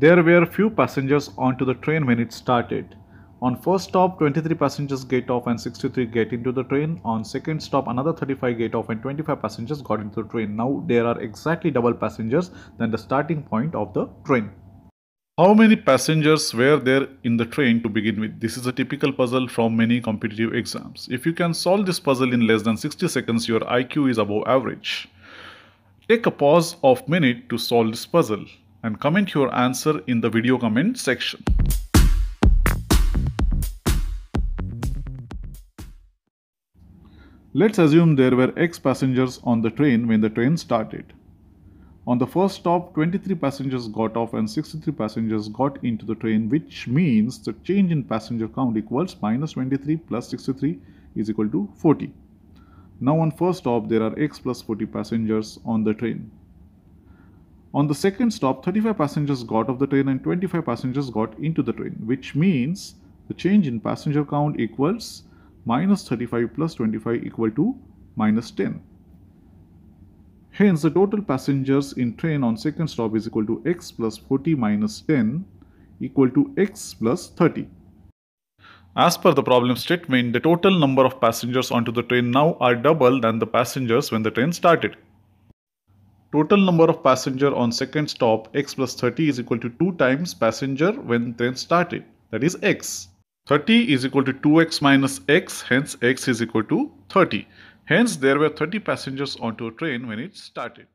There were few passengers onto the train when it started. On first stop, 23 passengers get off and 63 get into the train. On second stop, another 35 get off and 25 passengers got into the train. Now there are exactly double passengers than the starting point of the train. How many passengers were there in the train to begin with? This is a typical puzzle from many competitive exams. If you can solve this puzzle in less than 60 seconds, your IQ is above average. Take a pause of minute to solve this puzzle and comment your answer in the video comment section. Let's assume there were X passengers on the train when the train started. On the first stop, 23 passengers got off and 63 passengers got into the train, which means the change in passenger count equals minus 23 plus 63 is equal to 40. Now on first stop, there are X plus 40 passengers on the train. On the second stop, 35 passengers got off the train and 25 passengers got into the train, which means the change in passenger count equals minus 35 plus 25 equal to minus 10. Hence, the total passengers in train on second stop is equal to x plus 40 minus 10 equal to x plus 30. As per the problem statement, the total number of passengers onto the train now are double than the passengers when the train started total number of passenger on second stop x plus 30 is equal to 2 times passenger when train started that is x 30 is equal to 2x minus x hence x is equal to 30 hence there were 30 passengers onto a train when it started